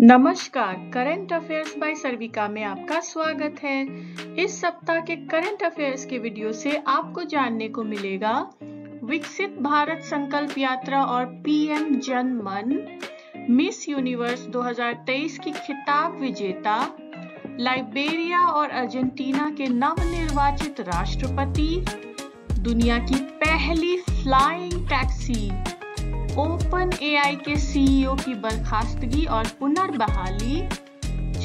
नमस्कार current affairs bye सर्विका में आपका स्वागत है इस सप्ताह के करंट अफेयर्स के वीडियो से आपको जानने को मिलेगा विकसित भारत संकल्प यात्रा और पीएम जन मन मिस यूनिवर्स 2023 की खिताब विजेता लाइबेरिया और अर्जेंटीना के नवनिर्वाचित राष्ट्रपति दुनिया की पहली फ्लाइंग टैक्सी ओपन एआई के सीईओ की बर्खास्तगी और पुनर्बहाली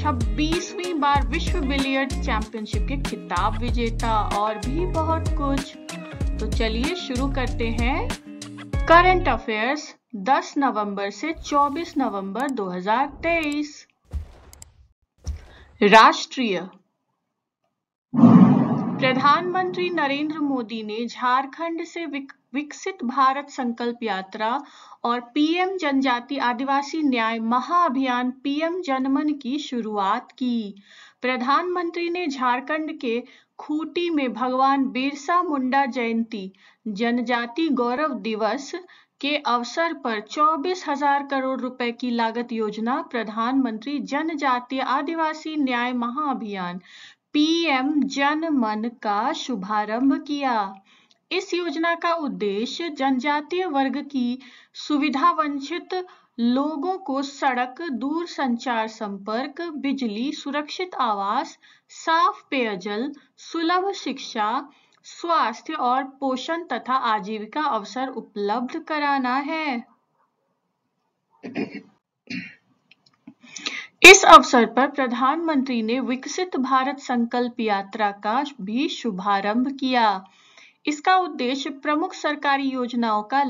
26वीं बार विश्व बिलियर्ड चैंपियनशिप के खिताब विजेता और भी बहुत कुछ तो चलिए शुरू करते हैं करंट अफेयर्स 10 नवंबर से 24 नवंबर 2023 राष्ट्रीय प्रधानमंत्री नरेंद्र मोदी ने झारखंड से विकसित भारत संकल्प यात्रा और पीएम जनजाति आदिवासी न्याय महाअभियान पीएम जनमन की शुरुआत की प्रधानमंत्री ने झारखंड के खूटी में भगवान बिरसा मुंडा जयंती जनजाति गौरव दिवस के अवसर पर चौबीस हजार करोड़ रुपए की लागत योजना प्रधानमंत्री जनजातीय आदिवासी न्याय महाअभियान पीएम जन मन का शुभारंभ किया इस योजना का उद्देश्य जनजातीय वर्ग की सुविधा वंचित लोगों को सड़क दूर संचार संपर्क बिजली सुरक्षित आवास साफ पेयजल सुलभ शिक्षा स्वास्थ्य और पोषण तथा आजीविका अवसर उपलब्ध कराना है इस अवसर पर प्रधानमंत्री ने विकसित भारत संकल्प यात्रा का भी शुभारंभ किया इसका उद्देश्य प्रमुख सरकारी योजनाओं का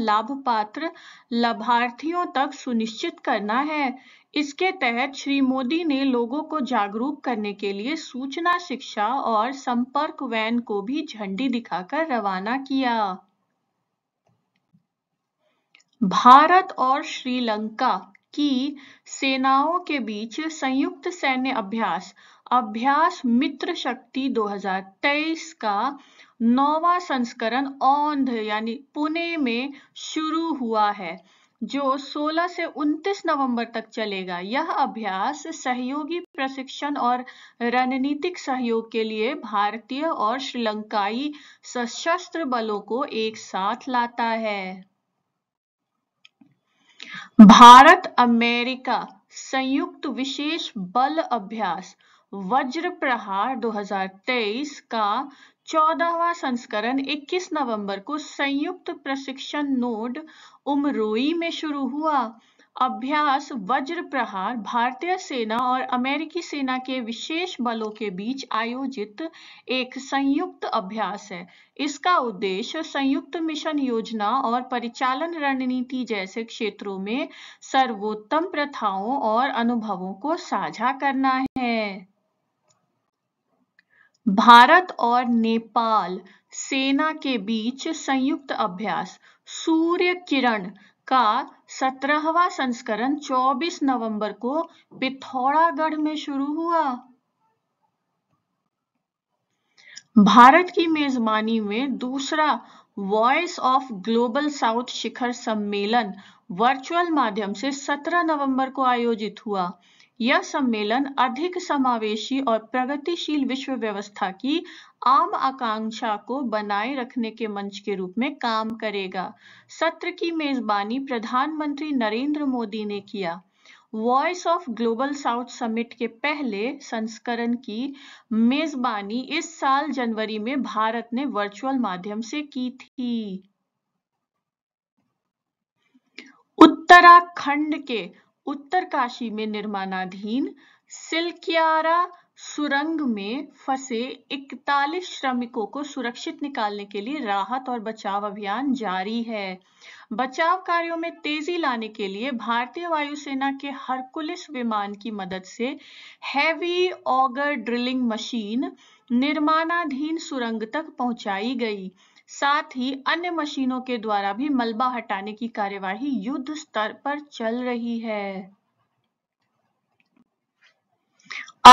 पात्र लाभार्थियों तक सुनिश्चित करना है इसके तहत श्री मोदी ने लोगों को जागरूक करने के लिए सूचना शिक्षा और संपर्क वैन को भी झंडी दिखाकर रवाना किया भारत और श्रीलंका कि सेनाओं के बीच संयुक्त सैन्य अभ्यास अभ्यास मित्र शक्ति 2023 का नौवा संस्करण औंध यानी पुणे में शुरू हुआ है जो 16 से 29 नवंबर तक चलेगा यह अभ्यास सहयोगी प्रशिक्षण और रणनीतिक सहयोग के लिए भारतीय और श्रीलंकाई सशस्त्र बलों को एक साथ लाता है भारत अमेरिका संयुक्त विशेष बल अभ्यास वज्र प्रहार 2023 का चौदहवा संस्करण 21 नवंबर को संयुक्त प्रशिक्षण नोड उमरोई में शुरू हुआ अभ्यास वज्र प्रहार भारतीय सेना और अमेरिकी सेना के विशेष बलों के बीच आयोजित एक संयुक्त अभ्यास है इसका उद्देश्य संयुक्त मिशन योजना और परिचालन रणनीति जैसे क्षेत्रों में सर्वोत्तम प्रथाओं और अनुभवों को साझा करना है भारत और नेपाल सेना के बीच संयुक्त अभ्यास सूर्य किरण का सत्रहवा संस्करण 24 नवंबर को पिथौरागढ़ में शुरू हुआ भारत की मेजबानी में दूसरा वॉइस ऑफ ग्लोबल साउथ शिखर सम्मेलन वर्चुअल माध्यम से 17 नवंबर को आयोजित हुआ यह सम्मेलन अधिक समावेशी और प्रगतिशील विश्व व्यवस्था की आम आकांक्षा को बनाए रखने के मंच के रूप में काम करेगा सत्र की मेजबानी प्रधानमंत्री नरेंद्र मोदी ने किया Voice of Global South summit के पहले संस्करण की मेजबानी इस साल जनवरी में भारत ने वर्चुअल माध्यम से की थी उत्तराखंड के उत्तरकाशी में निर्माणाधीन सिल्कियारा सुरंग में फंसे 41 श्रमिकों को सुरक्षित निकालने के लिए राहत और बचाव अभियान जारी है बचाव कार्यों में तेजी लाने के लिए भारतीय वायुसेना के हरकुलिस विमान की मदद से हैवी ऑगर ड्रिलिंग मशीन निर्माणाधीन सुरंग तक पहुंचाई गई साथ ही अन्य मशीनों के द्वारा भी मलबा हटाने की कार्यवाही युद्ध स्तर पर चल रही है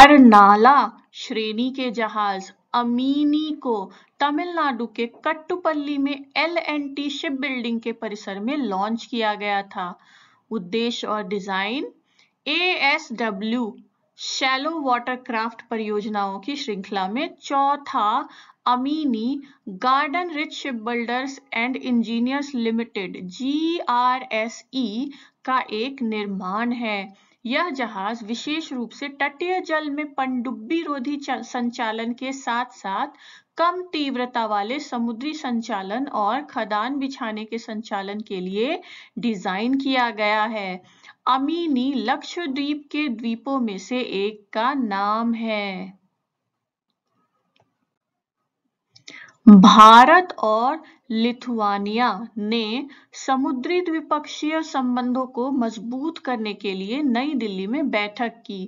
अरनाला श्रेणी के जहाज अमीनी को तमिलनाडु के कट्टुपल्ली में L N T ship building के परिसर में लॉन्च किया गया था उद्देश्य और डिजाइन एएसडब्ल्यू शैलो क्राफ्ट परियोजनाओं की श्रृंखला में चौथा Amini builders and Ridge limited G R S E का एक निर्माण है यह जहाज विशेष रूप से तटीय जल में पनडुब्बी रोधी संचालन के साथ साथ कम तीव्रता वाले समुद्री संचालन और खदान बिछाने के संचालन के लिए डिजाइन किया गया है अमीनी लक्षद्वीप के द्वीपों में से एक का नाम है भारत और लिथुआनिया ने समुद्री द्विपक्षीय संबंधों को मजबूत करने के लिए नई दिल्ली में बैठक की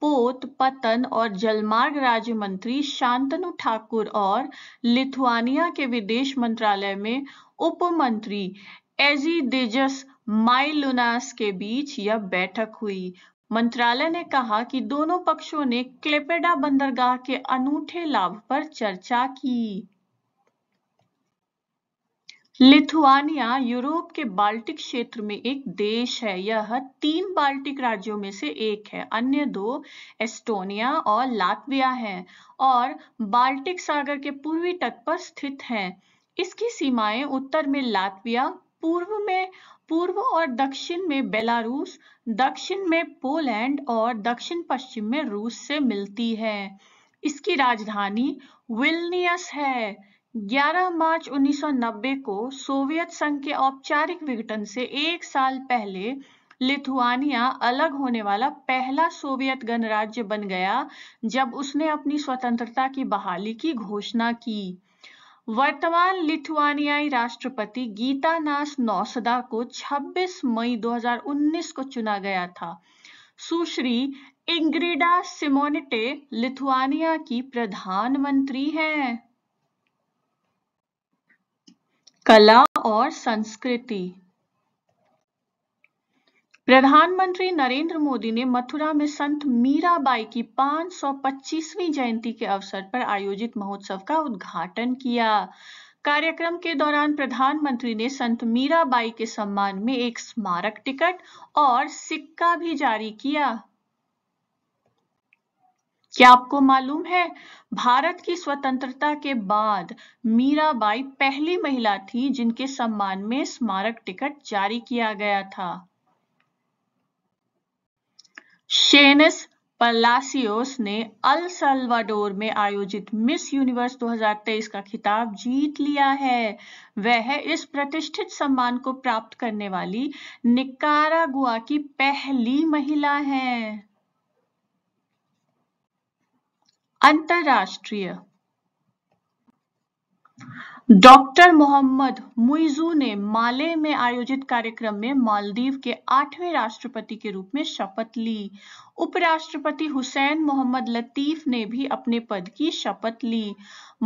पोत पतन और जलमार्ग राज्य मंत्री शांतनु ठाकुर और लिथुआनिया के विदेश मंत्रालय में उप मंत्री एजीडिजस माइलुनास के बीच यह बैठक हुई मंत्रालय ने कहा कि दोनों पक्षों ने क्लेपेडा बंदरगाह के अनूठे लाभ पर चर्चा की लिथुआनिया यूरोप के बाल्टिक क्षेत्र में एक देश है यह तीन बाल्टिक राज्यों में से एक है अन्य दो एस्टोनिया और लातविया हैं और बाल्टिक सागर के पूर्वी तट पर स्थित है इसकी सीमाएं उत्तर में लातविया पूर्व में पूर्व और दक्षिण में बेलारूस दक्षिण में पोलैंड और दक्षिण पश्चिम में रूस से मिलती है इसकी राजधानी विलनियस है 11 मार्च 1990 को सोवियत संघ के औपचारिक विघटन से एक साल पहले लिथुआनिया अलग होने वाला पहला सोवियत गणराज्य बन गया जब उसने अपनी स्वतंत्रता की बहाली की घोषणा की वर्तमान लिथुआनियाई राष्ट्रपति गीता नास नौसदा को 26 मई 2019 को चुना गया था सुश्री इंग्रिडा सिमोनिटे लिथुआनिया की प्रधानमंत्री हैं कला और संस्कृति प्रधानमंत्री नरेंद्र मोदी ने मथुरा में संत मीराबाई की 525वीं जयंती के अवसर पर आयोजित महोत्सव का उद्घाटन किया कार्यक्रम के दौरान प्रधानमंत्री ने संत मीराबाई के सम्मान में एक स्मारक टिकट और सिक्का भी जारी किया क्या आपको मालूम है भारत की स्वतंत्रता के बाद मीराबाई पहली महिला थी जिनके सम्मान में स्मारक टिकट जारी किया गया था शेनस पलासियोस ने अल सल्वाडोर में आयोजित मिस यूनिवर्स 2023 का खिताब जीत लिया है वह इस प्रतिष्ठित सम्मान को प्राप्त करने वाली निकारागुआ की पहली महिला है अंतरराष्ट्रीय डॉक्टर मोहम्मद मुइजू ने माले में आयोजित कार्यक्रम में मालदीव के आठवें राष्ट्रपति के रूप में शपथ ली उपराष्ट्रपति हुसैन मोहम्मद लतीफ ने भी अपने पद की शपथ ली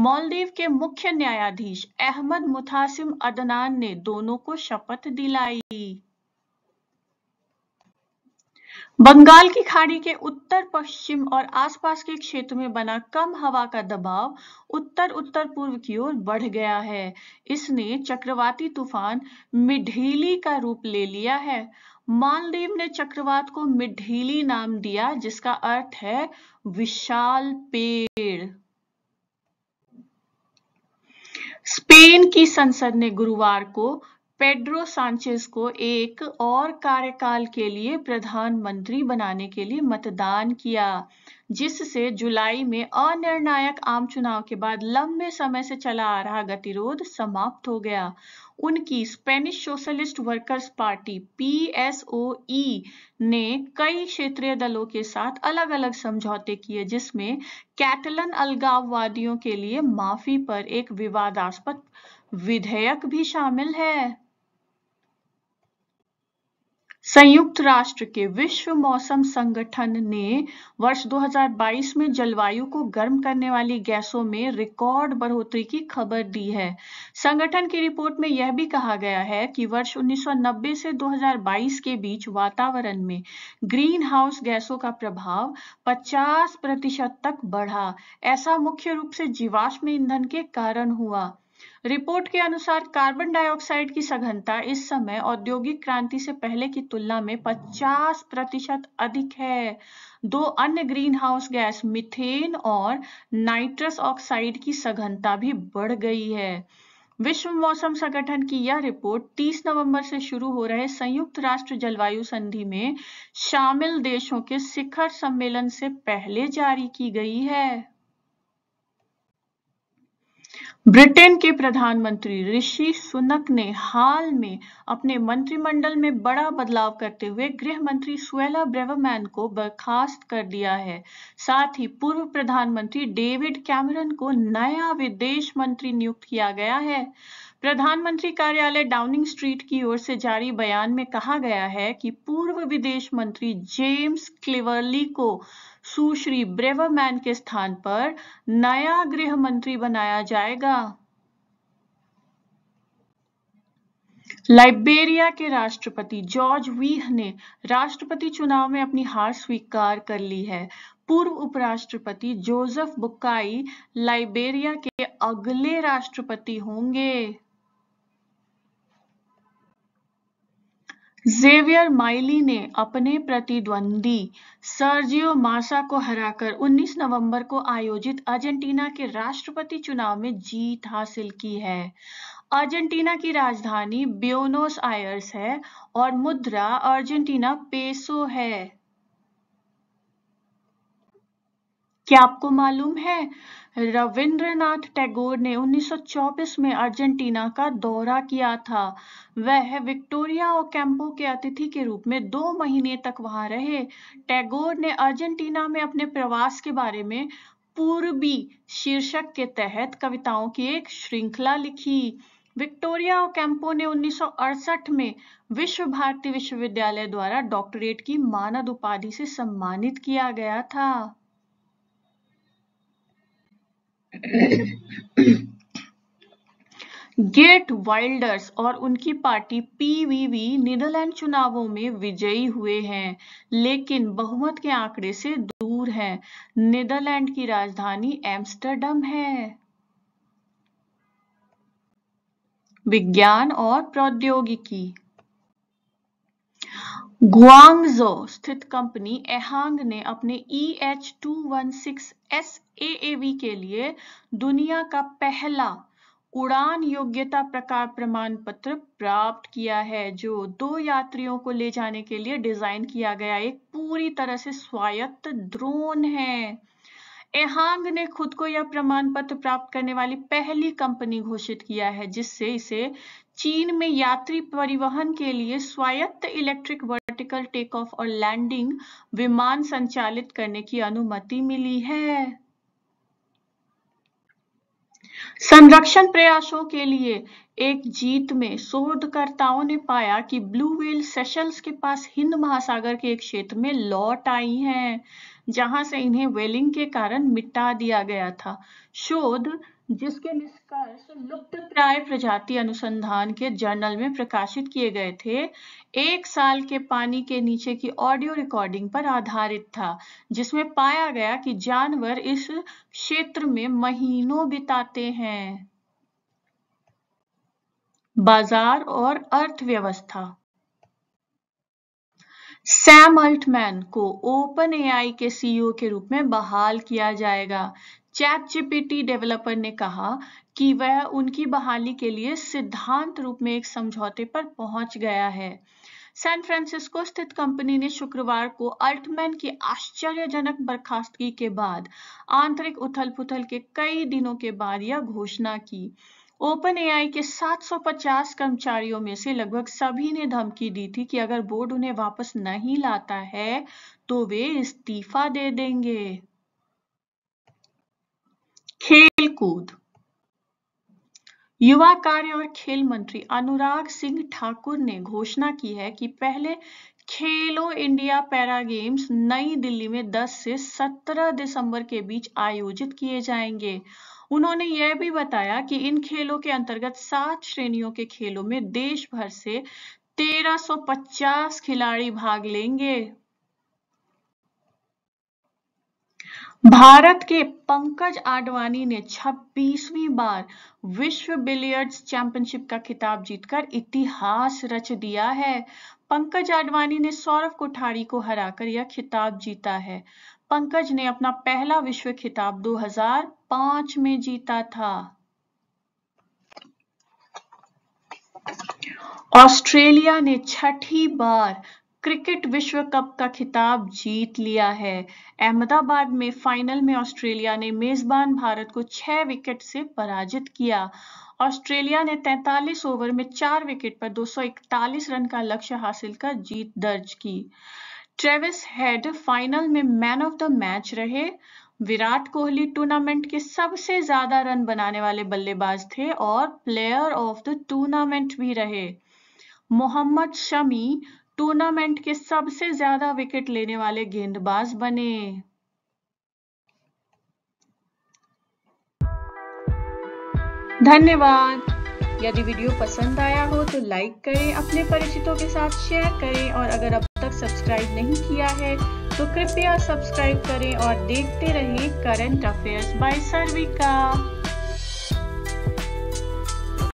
मालदीव के मुख्य न्यायाधीश अहमद मुथासिम अदनान ने दोनों को शपथ दिलाई बंगाल की खाड़ी के उत्तर पश्चिम और आसपास के क्षेत्र में बना कम हवा का दबाव उत्तर उत्तर पूर्व की ओर बढ़ गया है इसने चक्रवाती तूफान मिढीली का रूप ले लिया है मालदीव ने चक्रवात को मिढीली नाम दिया जिसका अर्थ है विशाल पेड़ स्पेन की संसद ने गुरुवार को पेड्रो सांचेस को एक और कार्यकाल के लिए प्रधानमंत्री बनाने के लिए मतदान किया जिससे जुलाई में अनिर्णायक आम चुनाव के बाद लंबे समय से चला आ रहा गतिरोध समाप्त हो गया उनकी Spanish Socialist Workers Party P ने कई क्षेत्रीय दलों के साथ अलग अलग समझौते किए जिसमें कैटलन अलगाववादियों के लिए माफी पर एक विवादास्पद विधेयक भी शामिल है संयुक्त राष्ट्र के विश्व मौसम संगठन ने वर्ष 2022 में जलवायु को गर्म करने वाली गैसों में रिकॉर्ड बढ़ोतरी की खबर दी है संगठन की रिपोर्ट में यह भी कहा गया है कि वर्ष 1990 से 2022 के बीच वातावरण में ग्रीन हाउस गैसों का प्रभाव 50 प्रतिशत तक बढ़ा ऐसा मुख्य रूप से जीवाश्म ईंधन के कारण हुआ रिपोर्ट के अनुसार कार्बन डाइऑक्साइड की सघनता इस समय औद्योगिक क्रांति से पहले की तुलना में 50 प्रतिशत अधिक है दो अन्य ग्रीन हाउस गैस मिथेन और नाइट्रस ऑक्साइड की सघनता भी बढ़ गई है विश्व मौसम संगठन की यह रिपोर्ट 30 नवंबर से शुरू हो रहे संयुक्त राष्ट्र जलवायु संधि में शामिल देशों के शिखर सम्मेलन से पहले जारी की गई है ब्रिटेन के प्रधानमंत्री ऋषि सुनक ने हाल में अपने मंत्रिमंडल में बड़ा बदलाव करते हुए गृह मंत्री सुएला ब्रेवमैन को बर्खास्त कर दिया है साथ ही पूर्व प्रधानमंत्री डेविड कैमरन को नया विदेश मंत्री नियुक्त किया गया है प्रधानमंत्री कार्यालय डाउनिंग स्ट्रीट की ओर से जारी बयान में कहा गया है कि पूर्व विदेश मंत्री जेम्स क्लिवर्ली को सुश्री ब्रेवरमैन के स्थान पर नया गृह मंत्री बनाया जाएगा लाइबेरिया के राष्ट्रपति जॉर्ज वीह ने राष्ट्रपति चुनाव में अपनी हार स्वीकार कर ली है पूर्व उपराष्ट्रपति जोसेफ बुकाई लाइबेरिया के अगले राष्ट्रपति होंगे जेवियर माइली ने अपने प्रतिद्वंदी सर्जियो मासा को हराकर 19 नवंबर को आयोजित अर्जेंटीना के राष्ट्रपति चुनाव में जीत हासिल की है अर्जेंटीना की राजधानी ब्योनोस आयर्स है और मुद्रा अर्जेंटीना पेसो है क्या आपको मालूम है रविंद्रनाथ टैगोर ने 1924 में अर्जेंटीना का दौरा किया था वह विक्टोरिया और कैंपो के अतिथि के रूप में दो महीने तक वहां रहे टैगोर ने अर्जेंटीना में अपने प्रवास के बारे में पूर्वी शीर्षक के तहत कविताओं की एक श्रृंखला लिखी विक्टोरिया और कैंपो ने 1968 में विश्व भारती विश्वविद्यालय द्वारा डॉक्टरेट की मानद उपाधि से सम्मानित किया गया था गेट वाइल्डर्स और उनकी पार्टी पीवीवी नीदरलैंड चुनावों में विजयी हुए हैं लेकिन बहुमत के आंकड़े से दूर हैं नीदरलैंड की राजधानी एम्स्टर्डम है विज्ञान और प्रौद्योगिकी गुआंगजो स्थित कंपनी एहांग ने अपने E H two one six S AV के लिए दुनिया का पहला उड़ान योग्यता प्रकार प्रमाण पत्र प्राप्त किया है जो दो यात्रियों को ले जाने के लिए डिजाइन किया गया एक पूरी तरह से स्वायत्त ड्रोन है एहांग ने खुद को यह प्रमाण पत्र प्राप्त करने वाली पहली कंपनी घोषित किया है जिससे इसे चीन में यात्री परिवहन के लिए स्वायत्त इलेक्ट्रिक वर्टिकल टेक ऑफ और लैंडिंग विमान संचालित करने की अनुमति मिली है संरक्षण प्रयासों के लिए एक जीत में शोधकर्ताओं ने पाया कि ब्लू व्हील सेशल्स के पास हिंद महासागर के एक क्षेत्र में लौट आई हैं, जहां से इन्हें वेलिंग के कारण मिटा दिया गया था शोध जिसके निष्कर्ष लुप्त प्राय प्रजाति अनुसंधान के जर्नल में प्रकाशित किए गए थे एक साल के पानी के नीचे की ऑडियो रिकॉर्डिंग पर आधारित था जिसमें पाया गया कि जानवर इस क्षेत्र में महीनों बिताते हैं बाजार और अर्थव्यवस्था सैम अल्टमैन को ओपन एआई के सीईओ के रूप में बहाल किया जाएगा चैट जीपीटी डेवलपर ने कहा कि वह उनकी बहाली के लिए सिद्धांत रूप में एक समझौते पर पहुंच गया है सैन फ्रांसिस्को स्थित कंपनी ने शुक्रवार को अल्टमैन की आश्चर्यजनक बर्खास्तगी के बाद आंतरिक उथल पुथल के कई दिनों के बाद यह घोषणा की ओपन एआई के 750 कर्मचारियों में से लगभग सभी ने धमकी दी थी कि अगर बोर्ड उन्हें वापस नहीं लाता है तो वे इस्तीफा दे देंगे खेल कूद युवा कार्य और खेल मंत्री अनुराग सिंह ठाकुर ने घोषणा की है कि पहले खेलो इंडिया पैरा गेम्स नई दिल्ली में 10 से 17 दिसंबर के बीच आयोजित किए जाएंगे उन्होंने यह भी बताया कि इन खेलों के अंतर्गत सात श्रेणियों के खेलों में देश भर से 1350 खिलाड़ी भाग लेंगे भारत के पंकज आडवाणी ने 26वीं बार विश्व बिलियर्ड्स चैंपियनशिप का खिताब जीतकर इतिहास रच दिया है पंकज आडवाणी ने सौरभ कोठारी को हराकर यह खिताब जीता है पंकज ने अपना पहला विश्व खिताब 2005 में जीता था ऑस्ट्रेलिया ने छठी बार क्रिकेट विश्व कप का खिताब जीत लिया है अहमदाबाद में फाइनल में ऑस्ट्रेलिया ने मेजबान भारत को छह विकेट से पराजित किया ऑस्ट्रेलिया ने 43 ओवर में चार विकेट पर 241 रन का लक्ष्य हासिल कर जीत दर्ज की ट्रेविस हेड फाइनल में मैन ऑफ द मैच रहे विराट कोहली टूर्नामेंट के सबसे ज्यादा रन बनाने वाले बल्लेबाज थे और प्लेयर ऑफ द टूर्नामेंट भी रहे मोहम्मद शमी टूर्नामेंट के सबसे ज्यादा विकेट लेने वाले गेंदबाज बने धन्यवाद यदि वीडियो पसंद आया हो तो लाइक करें अपने परिचितों के साथ शेयर करें और अगर अब तक सब्सक्राइब नहीं किया है तो कृपया सब्सक्राइब करें और देखते रहें करंट अफेयर्स बाय सर्विका